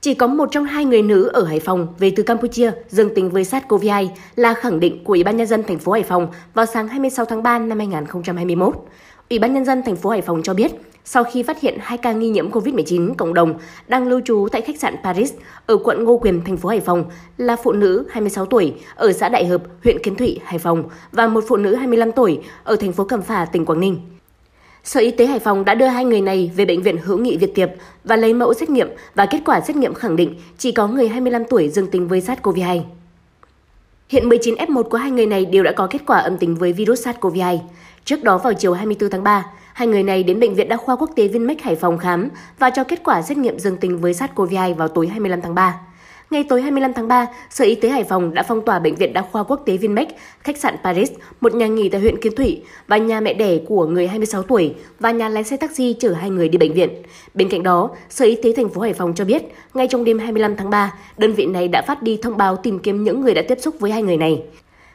Chỉ có một trong hai người nữ ở Hải Phòng về từ Campuchia dương tính với SARS-CoV-2 là khẳng định của Ủy ban nhân dân thành phố Hải Phòng vào sáng 26 tháng 3 năm 2021. Ủy ban nhân dân thành phố Hải Phòng cho biết, sau khi phát hiện hai ca nghi nhiễm COVID-19 cộng đồng đang lưu trú tại khách sạn Paris ở quận Ngô Quyền, thành phố Hải Phòng là phụ nữ 26 tuổi ở xã Đại Hợp, huyện Kiến Thụy, Hải Phòng và một phụ nữ 25 tuổi ở thành phố Cẩm Phả, tỉnh Quảng Ninh. Sở Y tế Hải Phòng đã đưa hai người này về Bệnh viện Hữu nghị Việt Tiệp và lấy mẫu xét nghiệm và kết quả xét nghiệm khẳng định chỉ có người 25 tuổi dương tính với SARS-CoV-2. Hiện 19 F1 của hai người này đều đã có kết quả âm tính với virus SARS-CoV-2. Trước đó vào chiều 24 tháng 3, hai người này đến Bệnh viện Đa khoa Quốc tế Vinmec Hải Phòng khám và cho kết quả xét nghiệm dương tính với SARS-CoV-2 vào tối 25 tháng 3. Ngay tối 25 tháng 3, Sở Y tế Hải Phòng đã phong tỏa Bệnh viện Đa khoa Quốc tế Vinmec, khách sạn Paris, một nhà nghỉ tại huyện Kiến Thủy và nhà mẹ đẻ của người 26 tuổi và nhà lái xe taxi chở hai người đi bệnh viện. Bên cạnh đó, Sở Y tế thành phố Hải Phòng cho biết, ngay trong đêm 25 tháng 3, đơn vị này đã phát đi thông báo tìm kiếm những người đã tiếp xúc với hai người này.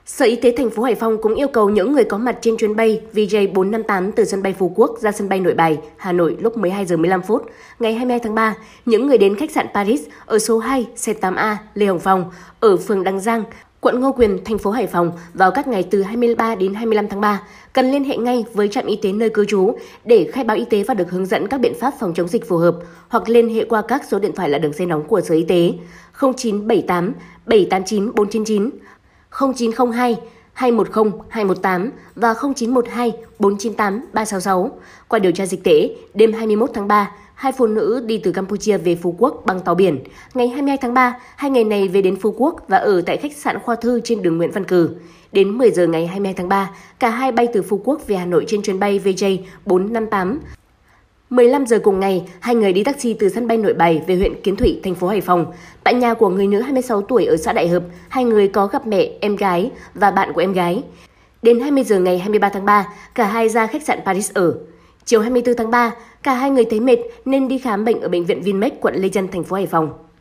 Sở Y tế thành phố Hải Phòng cũng yêu cầu những người có mặt trên chuyến bay VJ458 từ sân bay Phú Quốc ra sân bay Nội Bài, Hà Nội lúc 12 giờ 15 phút ngày 22 tháng 3, những người đến khách sạn Paris ở số 2 C8A Lê Hồng Phong ở phường Đăng Giang, quận Ngô Quyền, thành phố Hải Phòng vào các ngày từ 23 đến 25 tháng 3 cần liên hệ ngay với trạm y tế nơi cư trú để khai báo y tế và được hướng dẫn các biện pháp phòng chống dịch phù hợp hoặc liên hệ qua các số điện thoại là đường dây nóng của Sở Y tế 0978 789 499 0902 210 218 và 0912 498 366. Qua điều tra dịch tễ, đêm 21 tháng 3, hai phụ nữ đi từ Campuchia về Phú Quốc bằng tàu biển. Ngày 22 tháng 3, hai ngày này về đến Phú Quốc và ở tại khách sạn Khoa Thư trên đường Nguyễn Văn Cử. Đến 10 giờ ngày 22 tháng 3, cả hai bay từ Phú Quốc về Hà Nội trên chuyến bay VJ 458 15 giờ cùng ngày, hai người đi taxi từ sân bay Nội Bài về huyện Kiến Thụy, thành phố Hải Phòng. Tại nhà của người nữ 26 tuổi ở xã Đại Hợp, hai người có gặp mẹ, em gái và bạn của em gái. Đến 20 giờ ngày 23 tháng 3, cả hai ra khách sạn Paris ở. Chiều 24 tháng 3, cả hai người thấy mệt nên đi khám bệnh ở bệnh viện Vinmec, quận Lê Chân, thành phố Hải Phòng.